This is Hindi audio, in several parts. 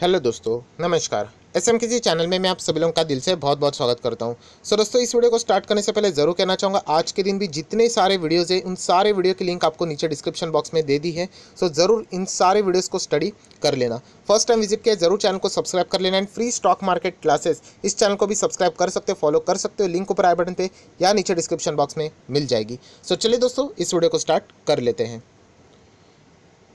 हेलो दोस्तों नमस्कार एस एम चैनल में मैं आप सभी लोगों का दिल से बहुत बहुत स्वागत करता हूं सो दोस्तों इस वीडियो को स्टार्ट करने से पहले ज़रूर कहना चाहूँगा आज के दिन भी जितने सारे वीडियोज़ हैं उन सारे वीडियो की लिंक आपको नीचे डिस्क्रिप्शन बॉक्स में दे दी है सो ज़रूर इन सारे वीडियोज़ को स्टडी कर लेना फर्स्ट टाइम विजिट किया जरूर चैनल को सब्सक्राइब कर लेना and free stock market classes इस चैनल को भी सब्सक्राइब कर सकते हो फॉलो कर सकते हो लिंक ऊपर आई बटन पर या नीचे डिस्क्रिप्शन बॉक्स में मिल जाएगी सो चलिए दोस्तों इस वीडियो को स्टार्ट कर लेते हैं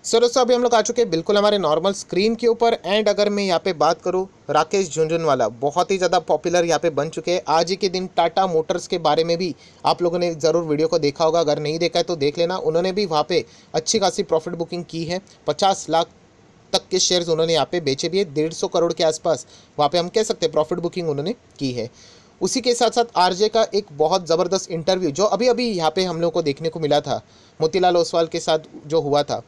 सो दोस्तों अभी हम लोग आ चुके हैं बिल्कुल हमारे नॉर्मल स्क्रीन के ऊपर एंड अगर मैं यहाँ पे बात करूँ राकेश झुंझुनवाला बहुत ही ज़्यादा पॉपुलर यहाँ पे बन चुके हैं आज ही के दिन टाटा मोटर्स के बारे में भी आप लोगों ने ज़रूर वीडियो को देखा होगा अगर नहीं देखा है तो देख लेना उन्होंने भी वहाँ पर अच्छी खासी प्रॉफिट बुकिंग की है पचास लाख तक के शेयर्स उन्होंने यहाँ पे बेचे भी है डेढ़ सौ करोड़ के आसपास वहाँ पर हम कह सकते हैं प्रॉफिट बुकिंग उन्होंने की है उसी के साथ साथ आरजे का एक बहुत ज़बरदस्त इंटरव्यू जो अभी अभी यहाँ पे हम लोग को देखने को मिला था मोतीलाल ओसवाल के साथ जो हुआ था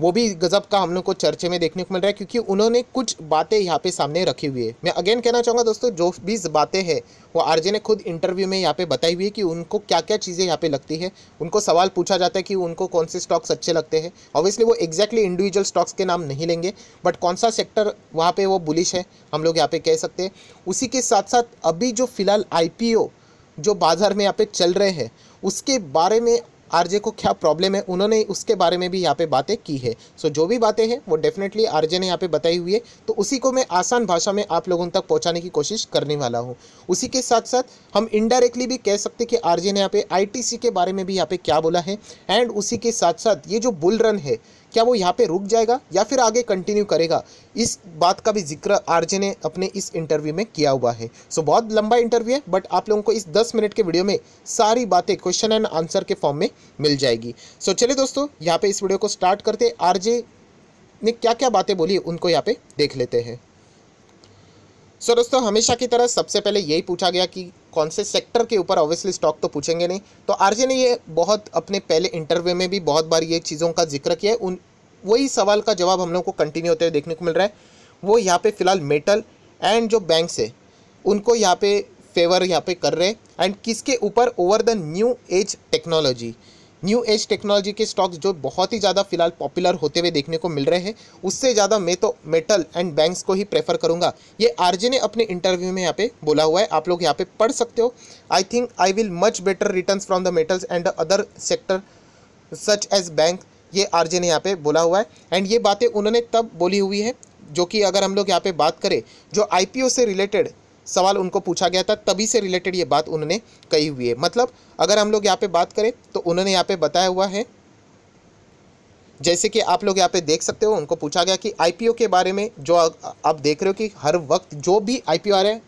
वो भी गज़ब का हम लोग को चर्चे में देखने को मिल रहा है क्योंकि उन्होंने कुछ बातें यहाँ पे सामने रखी हुई है मैं अगेन कहना चाहूँगा दोस्तों जो भी बातें हैं वो आरजे ने खुद इंटरव्यू में यहाँ पे बताई हुई है कि उनको क्या क्या चीज़ें यहाँ पे लगती है उनको सवाल पूछा जाता है कि उनको कौन से स्टॉक्स अच्छे लगते हैं ऑब्वियसली वो एग्जैक्टली इंडिविजुअल स्टॉक्स के नाम नहीं लेंगे बट कौन सा सेक्टर वहाँ पर वो बुलिश है हम लोग यहाँ पर कह सकते हैं उसी के साथ साथ अभी जो फ़िलहाल आई जो बाज़ार में यहाँ पे चल रहे हैं उसके बारे में आरजे को क्या प्रॉब्लम है उन्होंने उसके बारे में भी यहाँ पे बातें की है सो जो भी बातें हैं वो डेफिनेटली आरजे ने यहाँ पे बताई हुई है तो उसी को मैं आसान भाषा में आप लोगों तक पहुँचाने की कोशिश करने वाला हूँ उसी के साथ साथ हम इनडायरेक्टली भी कह सकते कि आर ने यहाँ पे आई के बारे में भी यहाँ पे क्या बोला है एंड उसी के साथ साथ ये जो बुल रन है क्या वो यहाँ पे रुक जाएगा या फिर आगे कंटिन्यू करेगा इस बात का भी जिक्र आरजे ने अपने इस इंटरव्यू में किया हुआ है सो so, बहुत लंबा इंटरव्यू है बट आप लोगों को इस दस मिनट के वीडियो में सारी बातें क्वेश्चन एंड आंसर के फॉर्म में मिल जाएगी सो so, चलिए दोस्तों यहाँ पे इस वीडियो को स्टार्ट करते आरजे ने क्या क्या बातें बोली उनको यहाँ पे देख लेते हैं सो so, दोस्तों हमेशा की तरह सबसे पहले यही पूछा गया कि कौन से सेक्टर के ऊपर ऑब्वियसली स्टॉक तो पूछेंगे नहीं तो आरजे ने ये बहुत अपने पहले इंटरव्यू में भी बहुत बार ये चीज़ों का जिक्र किया है उन वही सवाल का जवाब हम लोग को कंटिन्यू होते हुए देखने को मिल रहा है वो यहाँ पे फिलहाल मेटल एंड जो बैंक्स है उनको यहाँ पे फेवर यहाँ पे कर रहे हैं एंड किसके ऊपर over the new age technology new age technology के स्टॉक्स जो बहुत ही ज़्यादा फिलहाल पॉपुलर होते हुए देखने को मिल रहे हैं उससे ज़्यादा मैं तो मेटल एंड बैंक्स को ही प्रेफर करूँगा ये आरजे ने अपने इंटरव्यू में यहाँ पे बोला हुआ है आप लोग यहाँ पे पढ़ सकते हो I think I will much better return from the metals and the other sector such as bank ये आर ने यहाँ पे बोला हुआ है एंड ये बातें उन्होंने तब बोली हुई है जो कि अगर हम लोग यहाँ पे बात करें जो आई से रिलेटेड सवाल उनको पूछा गया था तभी से रिलेटेड ये बात उन्होंने कही हुई है मतलब अगर हम लोग यहाँ पे बात करें तो उन्होंने यहाँ पे बताया हुआ है जैसे कि आप लोग यहाँ पे देख सकते हो उनको पूछा गया कि आईपीओ के बारे में जो आप देख रहे हो कि हर वक्त जो भी आईपीओ आ रहे हैं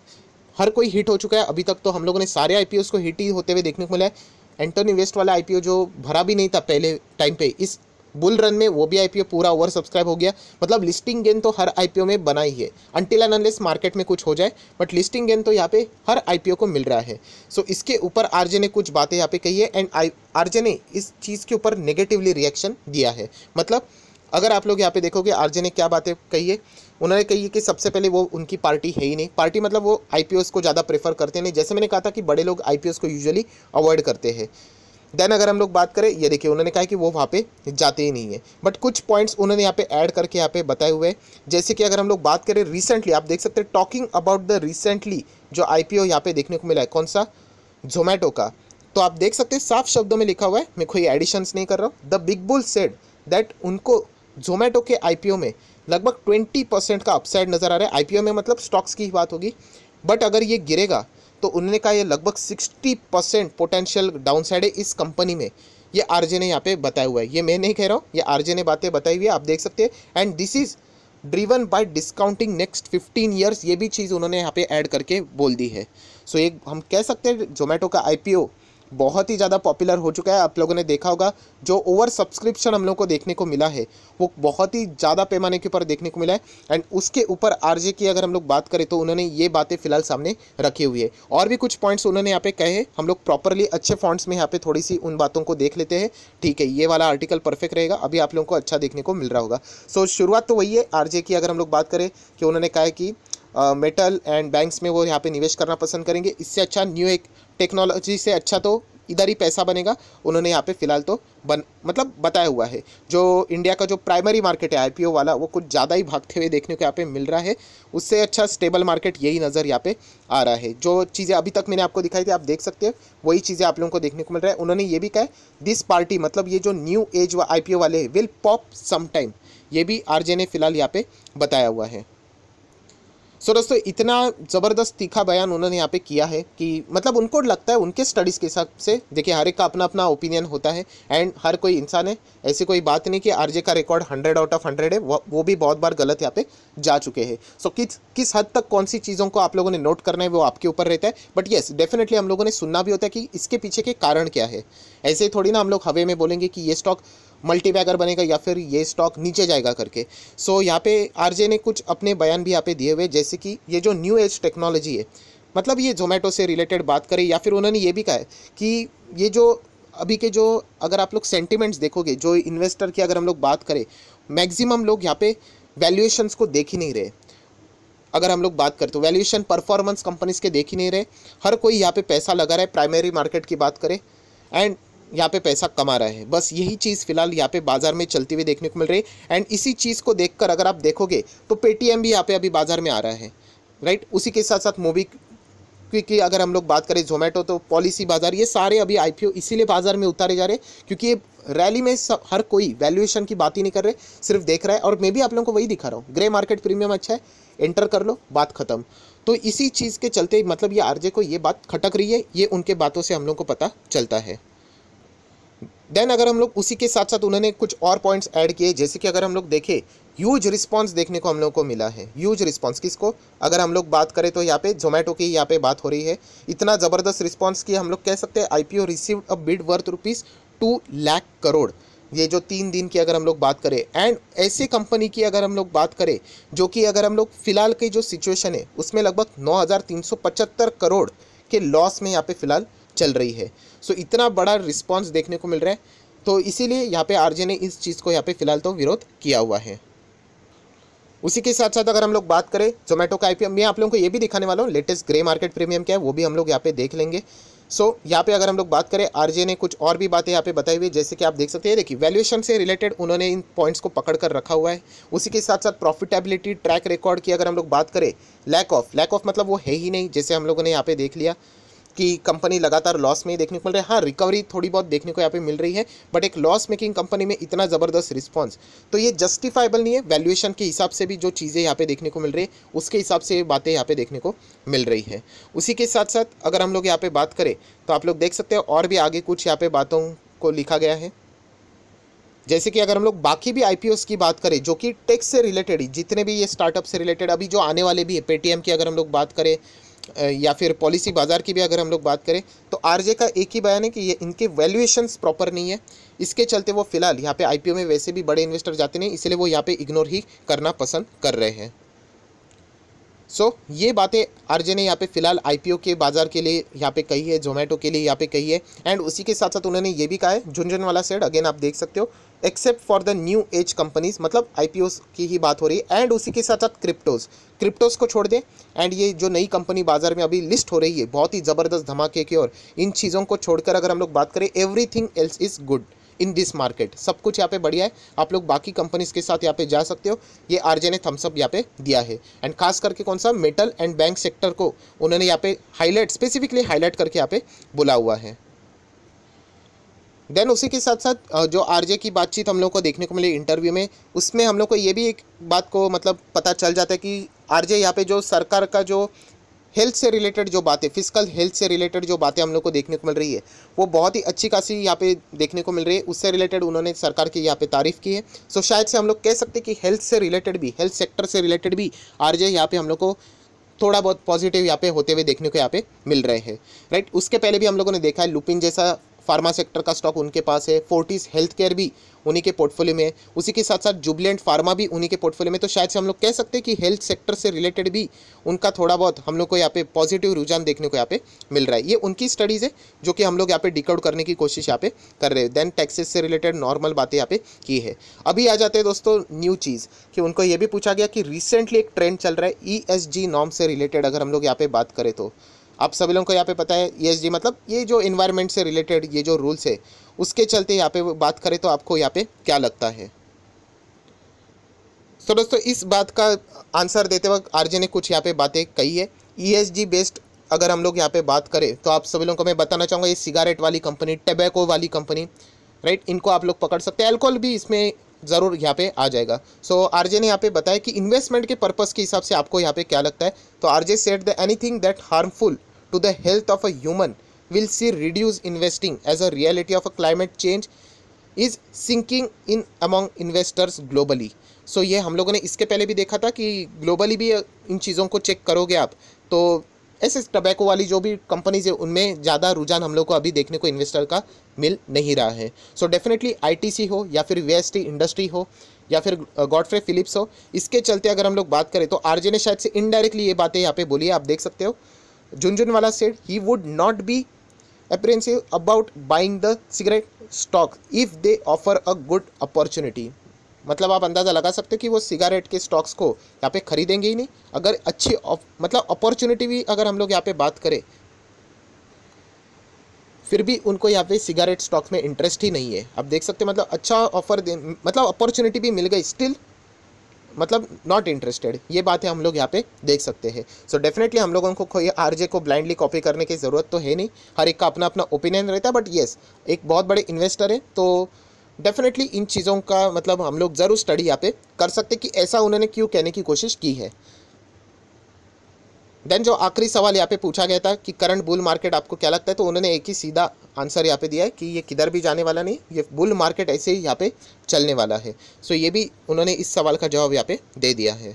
हर कोई हिट हो चुका है अभी तक तो हम लोगों ने सारे आई को हिट ही होते हुए देखने को मिला है एंटोनी वेस्ट वाला आई जो भरा भी नहीं था पहले टाइम पर इस बुल रन में वो भी आईपीओ पूरा ओवर सब्सक्राइब हो गया मतलब लिस्टिंग गेंद तो हर आईपीओ में बना ही है अनटिल एंड अनलेस मार्केट में कुछ हो जाए बट लिस्टिंग गेंद तो यहाँ पे हर आईपीओ को मिल रहा है सो so, इसके ऊपर आरजे ने कुछ बातें यहाँ पे कही है एंड आई आरजे ने इस चीज़ के ऊपर नेगेटिवली रिएक्शन दिया है मतलब अगर आप लोग यहाँ पे देखोगे आरजे ने क्या बातें कही है उन्होंने कही कि सबसे पहले वो उनकी पार्टी है ही नहीं पार्टी मतलब वो आई को ज़्यादा प्रेफर करते नहीं जैसे मैंने कहा था कि बड़े लोग आई को यूजुअली अवॉइड करते हैं देन अगर हम लोग बात करें ये देखिए उन्होंने कहा कि वो वहाँ पे जाते ही नहीं है बट कुछ पॉइंट्स उन्होंने यहाँ पे ऐड करके यहाँ पे बताए हुए हैं जैसे कि अगर हम लोग बात करें रिसेंटली आप देख सकते हैं टॉकिंग अबाउट द रिसेंटली जो आई पी यहाँ पे देखने को मिला है कौन सा जोमेटो का तो आप देख सकते हैं साफ शब्दों में लिखा हुआ है मैं कोई एडिशंस नहीं कर रहा हूँ the big bull said that उनको जोमेटो के ओ में लगभग ट्वेंटी परसेंट का अपसाइड नज़र आ रहा है ओ में मतलब स्टॉक्स की बात होगी बट अगर ये गिरेगा तो उन्होंने कहा ये लगभग 60 परसेंट पोटेंशियल डाउन साइड है इस कंपनी में ये आरजे ने यहाँ पे बताया हुआ है ये मैं नहीं कह रहा हूँ ये आरजे ने बातें बताई हुई है आप देख सकते हैं and this is driven by discounting next fifteen years ये भी चीज़ उन्होंने यहाँ पे ऐड करके बोल दी है सो so, एक हम कह सकते हैं जोमेटो का आई बहुत ही ज़्यादा पॉपुलर हो चुका है आप लोगों ने देखा होगा जो ओवर सब्सक्रिप्शन हम लोग को देखने को मिला है वो बहुत ही ज़्यादा पैमाने के ऊपर देखने को मिला है एंड उसके ऊपर आरजे की अगर हम लोग बात करें तो उन्होंने ये बातें फिलहाल सामने रखी हुई है और भी कुछ पॉइंट्स उन्होंने यहाँ पे कहे हैं हम लोग प्रॉपरली अच्छे फॉन्ट्स में यहाँ पे थोड़ी सी उन बातों को देख लेते हैं ठीक है ये वाला आर्टिकल परफेक्ट रहेगा अभी आप लोगों को अच्छा देखने को मिल रहा होगा सो शुरुआत तो वही है आर की अगर हम लोग बात करें कि उन्होंने कहा है कि मेटल एंड बैंक्स में वो यहाँ पे निवेश करना पसंद करेंगे इससे अच्छा न्यू एक टेक्नोलॉजी से अच्छा तो इधर ही पैसा बनेगा उन्होंने यहाँ पे फिलहाल तो बन मतलब बताया हुआ है जो इंडिया का जो प्राइमरी मार्केट है आईपीओ वाला वो कुछ ज़्यादा ही भागते हुए देखने को यहाँ पे मिल रहा है उससे अच्छा स्टेबल मार्केट यही नज़र यहाँ पे आ रहा है जो चीज़ें अभी तक मैंने आपको दिखाई थी आप देख सकते हो वही चीज़ें आप लोगों को देखने को मिल रहा है उन्होंने ये भी कहा दिस पार्टी मतलब ये जो न्यू एज व आई वाले विल पॉप समाइम ये भी आर ने फिलहाल यहाँ पर बताया हुआ है सो so, दोस्तों इतना ज़बरदस्त तीखा बयान उन्होंने यहाँ पे किया है कि मतलब उनको लगता है उनके स्टडीज़ के हिसाब से देखिए हर एक का अपना अपना ओपिनियन होता है एंड हर कोई इंसान है ऐसी कोई बात नहीं कि आरजे का record hundred out of hundred है वो, वो भी बहुत बार गलत यहाँ पे जा चुके हैं सो so, किस किस हद तक कौन सी चीज़ों को आप लोगों ने नोट करना है वो आपके ऊपर रहता है बट येस डेफिनेटली हम लोगों ने सुनना भी होता है कि इसके पीछे के कारण क्या है ऐसे थोड़ी ना हम लोग हवे में बोलेंगे कि ये स्टॉक मल्टीबैगर बनेगा या फिर ये स्टॉक नीचे जाएगा करके सो यहाँ पे आरजे ने कुछ अपने बयान भी यहाँ पे दिए हुए जैसे कि ये जो न्यू एज टेक्नोलॉजी है मतलब ये जोमेटो से रिलेटेड बात करें या फिर उन्होंने ये भी कहा है कि ये जो अभी के जो अगर आप लोग सेंटिमेंट्स देखोगे जो इन्वेस्टर की अगर हम लोग बात करें मैक्सिमम लोग यहाँ पे वैल्यूएशंस को देख ही नहीं रहे अगर हम लोग बात करें तो वैल्यूएशन परफॉर्मेंस कंपनीज के देख ही नहीं रहे हर कोई यहाँ पे पैसा लगा रहा है प्राइमरी मार्केट की बात करें एंड यहाँ पे पैसा कमा रहा है बस यही चीज़ फिलहाल यहाँ पे बाज़ार में चलती हुई देखने को मिल रही है एंड इसी चीज़ को देखकर अगर आप देखोगे तो पेटीएम भी यहाँ पे अभी बाज़ार में आ रहा है राइट उसी के साथ साथ मोबी क्योंकि अगर हम लोग बात करें जोमेटो तो पॉलिसी बाज़ार ये सारे अभी आई इसीलिए बाज़ार में उतारे जा रहे हैं क्योंकि ये रैली में सब हर कोई वैल्यूएशन की बात ही नहीं कर रहे सिर्फ देख रहा है और मैं भी आप लोगों को वही दिखा रहा हूँ ग्रे मार्केट प्रीमियम अच्छा है एंटर कर लो बात ख़त्म तो इसी चीज़ के चलते मतलब ये आरजे को ये बात खटक रही है ये उनके बातों से हम लोग को पता चलता है देन अगर हम लोग उसी के साथ साथ उन्होंने कुछ और पॉइंट्स ऐड किए जैसे कि अगर हम लोग देखें यूज रिस्पॉन्स देखने को हम लोग को मिला है यूज रिस्पॉन्स किसको अगर हम लोग बात करें तो यहाँ पे जोमेटो की यहाँ पे बात हो रही है इतना ज़बरदस्त रिस्पॉन्स कि हम लोग कह सकते हैं I P O receive a bid worth rupees two lakh crore ये जो तीन दिन की अगर हम लोग बात करें एंड ऐसी कंपनी की अगर हम लोग बात करें जो कि अगर हम लोग फ़िलहाल की जो सिचुएशन है उसमें लगभग नौ करोड़ के लॉस में यहाँ पे फ़िलहाल चल रही है सो इतना बड़ा रिस्पॉन्स देखने को मिल रहा है तो इसीलिए यहाँ पे आरजे ने इस चीज़ को यहाँ पे फिलहाल तो विरोध किया हुआ है उसी के साथ साथ अगर हम लोग बात करें जोमेटो का आईपीएम मैं आप लोगों को ये भी दिखाने वाला हूँ लेटेस्ट ग्रे मार्केट प्रीमियम क्या है वो भी हम लोग यहाँ पे देख लेंगे सो so, यहाँ पे अगर हम लोग बात करें आरजे ने कुछ और भी बातें यहाँ पे बताई हुई जैसे कि आप देख सकते हैं देखिए वैल्यूएशन से रिलेटेड उन्होंने इन पॉइंट्स को पकड़ कर रखा हुआ है उसी के साथ साथ प्रॉफिटेबिलिटी ट्रैक रिकॉर्ड की अगर हम लोग बात करें लैक ऑफ लैक ऑफ मतलब वो है ही नहीं जैसे हम लोगों ने यहाँ पे देख लिया कि कंपनी लगातार लॉस में ही देखने को मिल रहा है हाँ रिकवरी थोड़ी बहुत देखने को यहाँ पे मिल रही है बट एक लॉस मेकिंग कंपनी में इतना ज़बरदस्त रिस्पॉन्स तो ये जस्टिफाइबल नहीं है वैल्यूएशन के हिसाब से भी जो चीज़ें यहाँ पे देखने को मिल रही है उसके हिसाब से बातें यहाँ पे देखने को मिल रही है उसी के साथ साथ अगर हम लोग यहाँ पर बात करें तो आप लोग देख सकते हैं और भी आगे कुछ यहाँ पर बातों को लिखा गया है जैसे कि अगर हम लोग बाकी भी आई की बात करें जो कि टेक्स से रिलेटेड जितने भी ये स्टार्टअप से रिलेटेड अभी जो आने वाले भी है पेटीएम की अगर हम लोग बात करें या फिर पॉलिसी बाज़ार की भी अगर हम लोग बात करें तो आरजे का एक ही बयान है कि ये इनके वैल्यूएशंस प्रॉपर नहीं है इसके चलते वो फिलहाल यहाँ पे आईपीओ में वैसे भी बड़े इन्वेस्टर जाते नहीं इसलिए वो यहाँ पे इग्नोर ही करना पसंद कर रहे हैं सो so, ये बातें आरजे ने यहाँ पे फिलहाल आईपीओ के बाज़ार के लिए यहाँ पे कही है जोमेटो के लिए यहाँ पे कही है एंड उसी के साथ साथ उन्होंने ये भी कहा है झुंझुन वाला सेड अगेन आप देख सकते हो except for the new age companies मतलब आई की ही बात हो रही है एंड उसी के साथ साथ क्रिप्टोज़ क्रिप्टोज़ को छोड़ दें एंड ये जो नई कंपनी बाज़ार में अभी लिस्ट हो रही है बहुत ही ज़बरदस्त धमाके की और इन चीज़ों को छोड़कर अगर हम लोग बात करें everything else is good in this market सब कुछ यहाँ पे बढ़िया है आप लोग बाकी कंपनीज के साथ यहाँ पे जा सकते हो ये आरजे ने थम्सअप यहाँ पे दिया है एंड खास करके कौन सा मेटल एंड बैंक सेक्टर को उन्होंने यहाँ पे हाईलाइट स्पेसिफिकली हाईलाइट करके यहाँ पे बुला हुआ है देन उसी के साथ साथ जो आरजे की बातचीत हम लोग को देखने को मिली इंटरव्यू में उसमें हम लोग को ये भी एक बात को मतलब पता चल जाता है कि आरजे यहाँ पे जो सरकार का जो हेल्थ से रिलेटेड जो बातें फिजिकल हेल्थ से रिलेटेड जो बातें हम लोग को देखने को मिल रही है वो बहुत ही अच्छी खासी यहाँ पे देखने को मिल रही है उससे रिलेटेड उन्होंने सरकार की यहाँ पे तारीफ़ की है सो शायद से हम लोग कह सकते हैं कि हेल्थ से रिलेटेड भी हेल्थ सेक्टर से रिलेटेड भी आरजे यहाँ पे हम लोग को थोड़ा बहुत पॉजिटिव यहाँ पे होते हुए देखने को यहाँ पे मिल रहे हैं राइट उसके पहले भी हम लोगों ने देखा है लुपिन जैसा फार्मा सेक्टर का स्टॉक उनके पास है फोर्टिस हेल्थ केयर भी उन्हीं के पोर्टफोलियो में उसी के साथ साथ जुबलेंट फार्मा भी उन्हीं के पोर्टफोलियो में तो शायद से हम लोग कह सकते हैं कि हेल्थ सेक्टर से रिलेटेड भी उनका थोड़ा बहुत हम लोग को यहाँ पे पॉजिटिव रुझान देखने को यहाँ पे मिल रहा है ये उनकी स्टडीज़ है जो कि हम लोग यहाँ पे डिकआउट करने की कोशिश यहाँ पे कर रहे हैं देन टैक्सेस से रिलेटेड नॉर्मल बातें यहाँ पे की है अभी आ जाते हैं दोस्तों न्यू चीज़ कि उनको ये भी पूछा गया कि रिसेंटली एक ट्रेंड चल रहा है ई e नॉर्म से रिलेटेड अगर हम लोग यहाँ पे बात करें तो आप सभी लोगों को यहाँ पे पता है ई एस जी मतलब ये जो इन्वायरमेंट से रिलेटेड ये जो रूल्स है उसके चलते यहाँ पे बात करें तो आपको यहाँ पे क्या लगता है तो दोस्तों इस बात का आंसर देते वक्त आरजे ने कुछ यहाँ पे बातें कही है ई एस जी बेस्ड अगर हम लोग यहाँ पे बात करें तो आप सभी लोगों को मैं बताना चाहूँगा ये सिगारेट वाली कंपनी टबैको वाली कंपनी राइट इनको आप लोग पकड़ सकते हैं एल्कोहल भी इसमें ज़रूर यहाँ पे आ जाएगा सो so, आरजे ने यहाँ पे बताया कि इन्वेस्टमेंट के पर्पज़ के हिसाब से आपको यहाँ पे क्या लगता है तो RJ said the anything that harmful to the health of a human will see reduced investing as a reality of a climate change is sinking in among investors globally so ये हम लोगों ने इसके पहले भी देखा था कि ग्लोबली भी इन चीज़ों को चेक करोगे आप तो ऐसे टबैको वाली जो भी कंपनीज है उनमें ज़्यादा रुझान हम लोग को अभी देखने को इन्वेस्टर का मिल नहीं रहा है सो डेफिनेटली आईटीसी हो या फिर वी इंडस्ट्री हो या फिर गॉडफ्रे फिलिप्स हो इसके चलते अगर हम लोग बात करें तो आरजे ने शायद से इनडायरेक्टली ये बातें यहाँ पे बोली है आप देख सकते हो Junjunwala said he would not be apprehensive about buying the cigarette stock if they offer a good opportunity. मतलब आप अंदाज़ा लगा सकते हो कि वो सिगारेट के स्टॉक्स को यहाँ पे खरीदेंगे ही नहीं अगर अच्छी मतलब अपॉर्चुनिटी भी अगर हम लोग यहाँ पे बात करें फिर भी उनको यहाँ पे सिगारेट स्टॉक में इंटरेस्ट ही नहीं है आप देख सकते हैं मतलब अच्छा ऑफर मतलब अपॉर्चुनिटी भी मिल गई स्टिल मतलब नॉट इंटरेस्टेड ये बातें हम लोग यहाँ पे देख सकते हैं सो डेफिनेटली हम लोगों को कोई आरजे को ब्लाइंडली कॉपी करने की ज़रूरत तो है नहीं हर एक का अपना अपना ओपिनियन रहता है बट येस एक बहुत बड़े इन्वेस्टर है तो डेफिनेटली इन चीज़ों का मतलब हम लोग ज़रूर स्टडी यहाँ पे कर सकते कि ऐसा उन्होंने क्यों कहने की कोशिश की है देन जो आखिरी सवाल यहाँ पे पूछा गया था कि करंट बुल मार्केट आपको क्या लगता है तो उन्होंने एक ही सीधा आंसर यहाँ पे दिया है कि ये किधर भी जाने वाला नहीं ये बुल मार्केट ऐसे ही यहाँ पे चलने वाला है सो so ये भी उन्होंने इस सवाल का जवाब यहाँ पे दे दिया है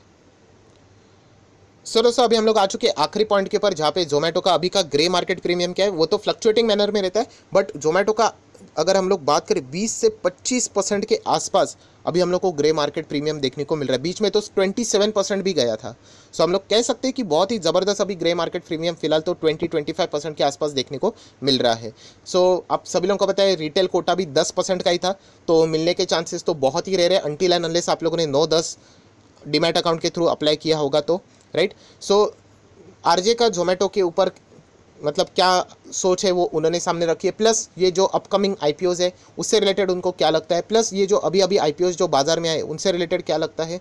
सो so, दोस्तों अभी हम लोग आ चुके आखिरी पॉइंट के ऊपर जहाँ पे जोमेटो का अभी का ग्रे मार्केट प्रीमियम क्या है वो तो फ्लक्चुएटिंग मैनर में रहता है बट जोमेटो का अगर हम लोग बात करें 20 से 25 परसेंट के आसपास अभी हम लोग को ग्रे मार्केट प्रीमियम देखने को मिल रहा है बीच में तो 27 परसेंट भी गया था सो हम लोग कह सकते हैं कि बहुत ही ज़बरदस्त अभी ग्रे मार्केट प्रीमियम फिलहाल तो 20-25 परसेंट के आसपास देखने को मिल रहा है सो so, आप सभी लोगों को पता है रिटेल कोटा भी दस परसेंट का ही था तो मिलने के चांसेस तो बहुत ही रह रहे हैं अंटिल एंड अनलेस आप लोगों ने नौ दस डिमेट अकाउंट के थ्रू अप्लाई किया होगा तो राइट सो आरजे का जोमेटो के ऊपर मतलब क्या सोच है वो उन्होंने सामने रखी है प्लस ये जो अपकमिंग आई है उससे रिलेटेड उनको क्या लगता है प्लस ये जो अभी अभी आई जो बाज़ार में आए उनसे रिलेटेड क्या लगता है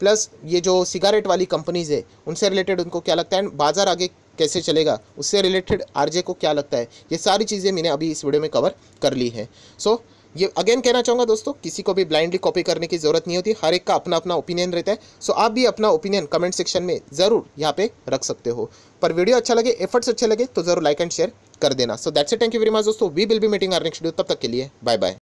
प्लस ये जो सिगारेट वाली कंपनीज़ है उनसे रिलेटेड उनको क्या लगता है एंड बाज़ार आगे कैसे चलेगा उससे रिलेटेड आरजे को क्या लगता है ये सारी चीज़ें मैंने अभी इस वीडियो में कवर कर ली है सो so, ये अगेन कहना चाहूँगा दोस्तों किसी को भी ब्लाइंडली कॉपी करने की ज़रूरत नहीं होती हर एक का अपना अपना ओपिनियन रहता है सो so, आप भी अपना ओपिनियन कमेंट सेक्शन में ज़रूर यहाँ पे रख सकते हो पर वीडियो अच्छा लगे एफर्ट्स अच्छे लगे तो जरूर लाइक एंड शेयर कर देना so that's it thank you very much दोस्तों we will be meeting our next video तब तक के लिए बाय बाय